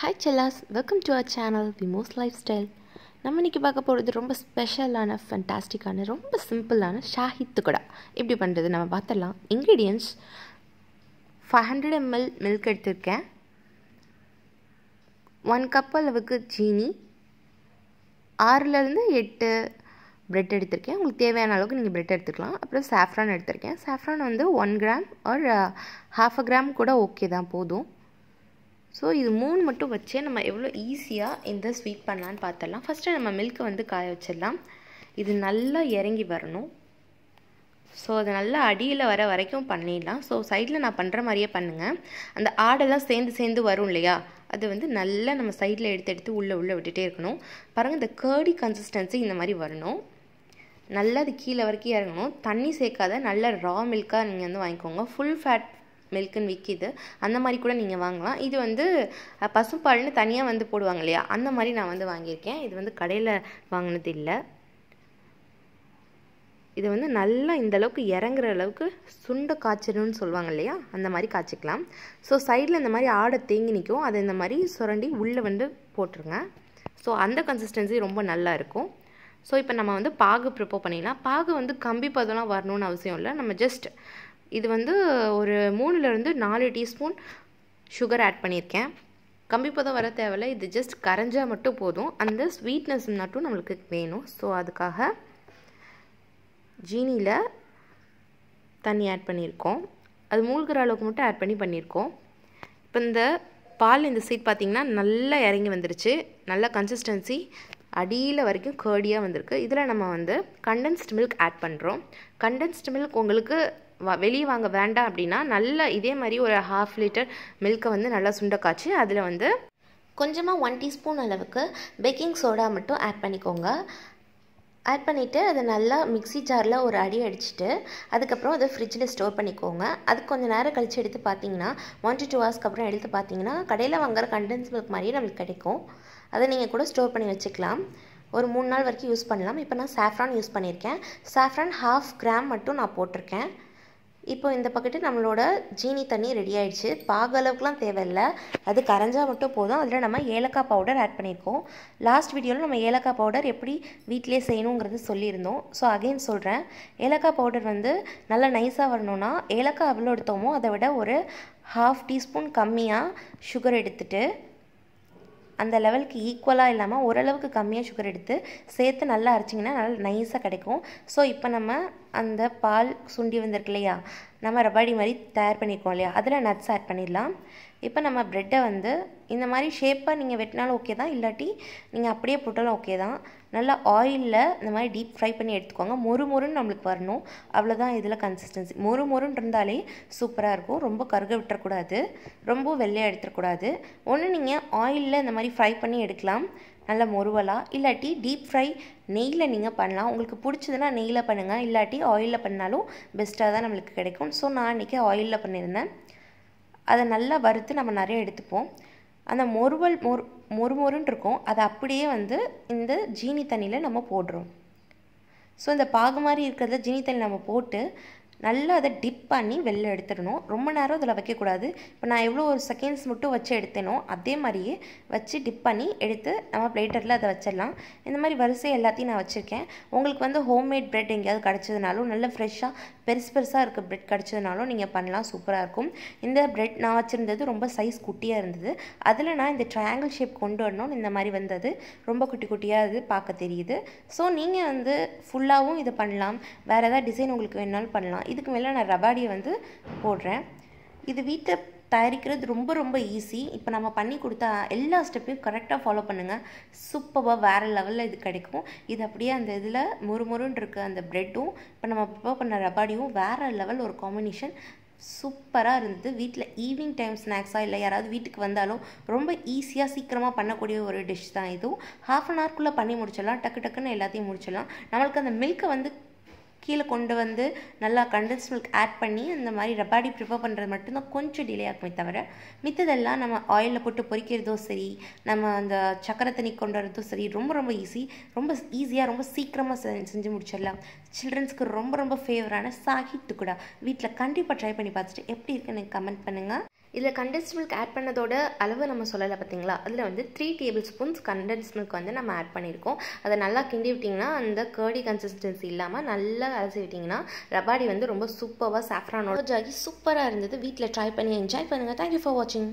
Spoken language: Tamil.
ஹாய் செல்லாஸ் வெல்கம் டு அவர் சேனல் வி விமோஸ் லைஃப் ஸ்டைல் நம்ம இன்னைக்கு பார்க்க போகிறது ரொம்ப ஸ்பெஷலான ஃபண்டாஸ்டிக்கான ரொம்ப சிம்பிளான ஷாஹித்து கூட எப்படி பண்ணுறது நம்ம பார்த்துடலாம் ingredients five hundred ml milk எடுத்திருக்கேன் ஒன் கப் அளவுக்கு சீனி ஆறுலேருந்து எட்டு பிரெட் எடுத்திருக்கேன் உங்களுக்கு தேவையான அளவுக்கு நீங்கள் பிரெட் எடுத்துக்கலாம் அப்புறம் சாஃப்ரான் எடுத்திருக்கேன் சாஃப்ரான் வந்து one gram or half a gram கூட ஓகே தான் போதும் ஸோ இது மூணு மட்டும் வச்சே நம்ம எவ்வளோ ஈஸியாக இந்த ஸ்வீட் பண்ணலான்னு பார்த்துடலாம் ஃபஸ்ட்டு நம்ம மில்க்கை வந்து காய வச்சிடலாம் இது நல்லா இறங்கி வரணும் ஸோ அதை நல்லா அடியில் வர வரைக்கும் பண்ணிடலாம் ஸோ சைடில் நான் பண்ணுற மாதிரியே பண்ணுங்கள் அந்த ஆடெல்லாம் சேர்ந்து சேர்ந்து வரும் இல்லையா அது வந்து நல்லா நம்ம சைடில் எடுத்து எடுத்து உள்ளே உள்ளே விட்டுகிட்டே இருக்கணும் பாருங்கள் இந்த கேடி கன்சிஸ்டன்சி இந்த மாதிரி வரணும் நல்லா அது கீழே வரைக்கும் இறங்கணும் தண்ணி சேர்க்காத நல்ல ரா மில்க்காக நீங்கள் வந்து வாங்கிக்கோங்க ஃபுல் ஃபேட் மில்க்குன்னு விற்கிது அந்த மாதிரி கூட நீங்கள் வாங்கலாம் இது வந்து பசும்பால்னு தனியாக வந்து போடுவாங்க இல்லையா அந்த மாதிரி நான் வந்து வாங்கியிருக்கேன் இது வந்து கடையில் வாங்கினது இல்லை இது வந்து நல்லா இந்த அளவுக்கு இறங்குற அளவுக்கு சுண்டை காய்ச்சணும்னு சொல்லுவாங்க இல்லையா அந்த மாதிரி காய்ச்சிக்கலாம் ஸோ சைடில் இந்த மாதிரி ஆடை தேங்கி நிற்கும் அதை இந்த மாதிரி சுரண்டி உள்ளே வந்து போட்டுருங்க ஸோ அந்த கன்சிஸ்டன்சி ரொம்ப நல்லா இருக்கும் ஸோ இப்போ நம்ம வந்து பாகு ப்ரிப்போர் பண்ணிடலாம் பாகு வந்து கம்பி பதம்லாம் வரணும்னு அவசியம் இல்லை நம்ம ஜஸ்ட் இது வந்து ஒரு மூணுலேருந்து நாலு டீஸ்பூன் சுகர் ஆட் பண்ணியிருக்கேன் கம்பி பதம் வர தேவையில்லை இது ஜஸ்ட் கரைஞ்சால் மட்டும் போதும் அந்த ஸ்வீட்னஸ் மட்டும் நம்மளுக்கு வேணும் ஸோ அதுக்காக ஜீனியில் தண்ணி ஆட் பண்ணியிருக்கோம் அது மூழ்கிற அளவுக்கு மட்டும் ஆட் பண்ணி பண்ணியிருக்கோம் இப்போ இந்த பால் இந்த சீட் பார்த்திங்கன்னா நல்லா இறங்கி வந்துருச்சு நல்ல கன்சிஸ்டன்சி அடியில் வரைக்கும் கேர்டியாக வந்திருக்கு இதில் நம்ம வந்து கண்டென்ஸ்டு மில்க் ஆட் பண்ணுறோம் கண்டென்ஸ்டு மில்க் உங்களுக்கு வெளியே வாங்க வேண்டாம் அப்படின்னா நல்லா இதே மாதிரி ஒரு ஹாஃப் லிட்டர் மில்கை வந்து நல்லா சுண்டக்காய்ச்சி காய்ச்சி அதில் வந்து கொஞ்சமாக ஒன் டீஸ்பூன் அளவுக்கு பேக்கிங் சோடா மட்டும் ஆட் பண்ணிக்கோங்க ஆட் பண்ணிவிட்டு அதை நல்லா மிக்சி ஜாரில் ஒரு அடி அடிச்சுட்டு அதுக்கப்புறம் அதை ஃப்ரிட்ஜில் ஸ்டோர் பண்ணிக்கோங்க அது கொஞ்சம் நேரம் கழித்து எடுத்து பார்த்தீங்கன்னா ஒன் டு டூ ஹவர்ஸ்க்கு அப்புறம் எடுத்து பார்த்தீங்கன்னா கடையில் வாங்குற கண்டென்ஸ் மில்க் மாதிரியே நம்மளுக்கு கிடைக்கும் அதை நீங்கள் கூட ஸ்டோர் பண்ணி வச்சுக்கலாம் ஒரு மூணு நாள் வரைக்கும் யூஸ் பண்ணலாம் இப்போ நான் சாஃப்ரான் யூஸ் பண்ணியிருக்கேன் சாஃப்ரான் ஹாஃப் கிராம் மட்டும் நான் போட்டிருக்கேன் இப்போ இந்த பக்கெட்டு நம்மளோட ஜீனி தண்ணி ரெடி ஆயிடுச்சு பாகளவுக்குலாம் அளவுக்குலாம் தேவையில்லை அது கரைஞ்சால் மட்டும் போதும் அதில் நம்ம ஏலக்காய் பவுடர் ஆட் பண்ணியிருக்கோம் லாஸ்ட் வீடியோவில் நம்ம ஏலக்காய் பவுடர் எப்படி வீட்டிலே செய்யணுங்கிறது சொல்லியிருந்தோம் ஸோ அகெயின் சொல்கிறேன் ஏலக்காய் பவுடர் வந்து நல்லா நைஸாக வரணும்னா ஏலக்காய் அவ்வளோ எடுத்தோமோ அதை விட ஒரு ஹாஃப் டீஸ்பூன் கம்மியாக சுகர் எடுத்துகிட்டு அந்த லெவலுக்கு ஈக்குவலாக இல்லாமல் ஓரளவுக்கு கம்மியாக சுகர் எடுத்து சேர்த்து நல்லா அரைச்சிங்கன்னா நல்லா நைஸாக கிடைக்கும் ஸோ இப்போ நம்ம அந்த பால் சுண்டி வந்திருக்கு இல்லையா நம்ம ரபாடி மாதிரி தயார் பண்ணியிருக்கோம் இல்லையா அதில் நட்ஸ் ஆட் பண்ணிடலாம் இப்போ நம்ம ப்ரெட்டை வந்து இந்த மாதிரி ஷேப்பாக நீங்கள் வெட்டினாலும் ஓகே தான் இல்லாட்டி நீங்கள் அப்படியே போட்டாலும் ஓகே தான் நல்லா ஆயிலில் இந்த மாதிரி டீப் ஃப்ரை பண்ணி எடுத்துக்கோங்க மொறு மொறுன்னு நம்மளுக்கு வரணும் அவ்வளோதான் இதில் கன்சிஸ்டன்சி மொறு மொறுன்னு இருந்தாலே சூப்பராக இருக்கும் ரொம்ப கருக விட்டுறக்கூடாது ரொம்ப வெள்ளையாக எடுத்துடக்கூடாது ஒன்று நீங்கள் ஆயிலில் இந்த மாதிரி ஃப்ரை பண்ணி எடுக்கலாம் நல்ல முருவலாக இல்லாட்டி டீப் ஃப்ரை நெய்யில் நீங்கள் பண்ணலாம் உங்களுக்கு பிடிச்சதுன்னா நெய்யில் பண்ணுங்கள் இல்லாட்டி ஆயிலில் பண்ணாலும் பெஸ்ட்டாக தான் நம்மளுக்கு கிடைக்கும் ஸோ நான் இன்றைக்கி ஆயிலில் பண்ணியிருந்தேன் அதை நல்லா வறுத்து நம்ம நிறைய எடுத்துப்போம் அந்த மொறுவல் மொறு மொறுமொறுன்னு இருக்கும் அதை அப்படியே வந்து இந்த ஜீனி தண்ணியில் நம்ம போடுறோம் ஸோ இந்த பாகு மாதிரி இருக்கிறத ஜீனி தண்ணி நம்ம போட்டு நல்லா அதை டிப் பண்ணி வெளில எடுத்துடணும் ரொம்ப நேரம் இதில் வைக்கக்கூடாது இப்போ நான் எவ்வளோ ஒரு செகண்ட்ஸ் மட்டும் வச்சு எடுத்தேனோ அதே மாதிரியே வச்சு டிப் பண்ணி எடுத்து நம்ம பிளேட்டரில் அதை வச்சிடலாம் இந்த மாதிரி வரிசை எல்லாத்தையும் நான் வச்சுருக்கேன் உங்களுக்கு வந்து ஹோம்மேட் ப்ரெட் எங்கேயாவது கிடச்சதுனாலும் நல்ல ஃப்ரெஷ்ஷாக பெருசு பெருசாக இருக்க ப்ரெட் கிடச்சதுனாலும் நீங்கள் பண்ணலாம் சூப்பராக இருக்கும் இந்த ப்ரெட் நான் வச்சுருந்தது ரொம்ப சைஸ் குட்டியாக இருந்தது அதில் நான் இந்த ட்ரையாங்கிள் ஷேப் கொண்டு வரணும்னு இந்த மாதிரி வந்தது ரொம்ப குட்டி குட்டியாக இது பார்க்க தெரியுது ஸோ நீங்கள் வந்து ஃபுல்லாகவும் இதை பண்ணலாம் வேறு எதாவது டிசைன் உங்களுக்கு வேணாலும் பண்ணலாம் இதுக்கு மேலே நான் ரபாடியை வந்து போடுறேன் இது வீட்டை தயாரிக்கிறது ரொம்ப ரொம்ப ஈஸி இப்போ நம்ம பண்ணி கொடுத்தா எல்லா ஸ்டெப்பையும் கரெக்டாக ஃபாலோ பண்ணுங்கள் சூப்பராக வேறு லெவலில் இது கிடைக்கும் இது அப்படியே அந்த இதில் முறுமுறுன்னு இருக்க அந்த ப்ரெட்டும் இப்போ நம்ம ப்ரிப்பேர் பண்ண ரபாடியும் வேறு லெவல் ஒரு காம்பினேஷன் சூப்பராக இருந்தது வீட்டில் ஈவினிங் டைம் ஸ்நாக்ஸாக இல்லை யாராவது வீட்டுக்கு வந்தாலும் ரொம்ப ஈஸியாக சீக்கிரமாக பண்ணக்கூடிய ஒரு டிஷ் தான் இதுவும் ஹாஃப் அன் ஹவர்க்குள்ளே பண்ணி முடிச்சிடலாம் டக்கு டக்குன்னு எல்லாத்தையும் முடிச்சிடலாம் நம்மளுக்கு அந்த மில்க்கை வந்து கீழே கொண்டு வந்து நல்லா கண்டன்ஸ் மில்க் ஆட் பண்ணி அந்த மாதிரி ரபாடி ப்ரிப்பேர் பண்ணுறது மட்டும்தான் கொஞ்சம் டிலே ஆகுமே தவிர மித்ததெல்லாம் நம்ம ஆயிலில் போட்டு பொறிக்கிறதும் சரி நம்ம அந்த சக்கரை தண்ணி கொண்டு வரதும் சரி ரொம்ப ரொம்ப ஈஸி ரொம்ப ஈஸியாக ரொம்ப சீக்கிரமாக செஞ்சு முடிச்சிடலாம் சில்ட்ரன்ஸ்க்கு ரொம்ப ரொம்ப ஃபேவரான சாகித்து கூட வீட்டில் கண்டிப்பாக ட்ரை பண்ணி பார்த்துட்டு எப்படி இருக்குன்னு கமெண்ட் பண்ணுங்கள் இதில் கண்டென்ஸ் மில்க் ஆட் பண்ணதோட அளவு நம்ம சொல்லலை பார்த்தீங்களா அதில் வந்து three tablespoons condense milk வந்து நம்ம ஆட் பண்ணியிருக்கோம் அதை நல்லா கிண்டி விட்டிங்கன்னா அந்த கேர்டி கன்சிஸ்டன்சி இல்லாமல் நல்லா அலசி விட்டிங்கன்னா ரபாடி வந்து ரொம்ப சூப்பராக சாஃப்ரானோட ஜாகி சூப்பராக இருந்தது வீட்டில் ட்ரை பண்ணி என்ஜாய் பண்ணுங்கள் தேங்க்யூ ஃபார் வாட்சிங்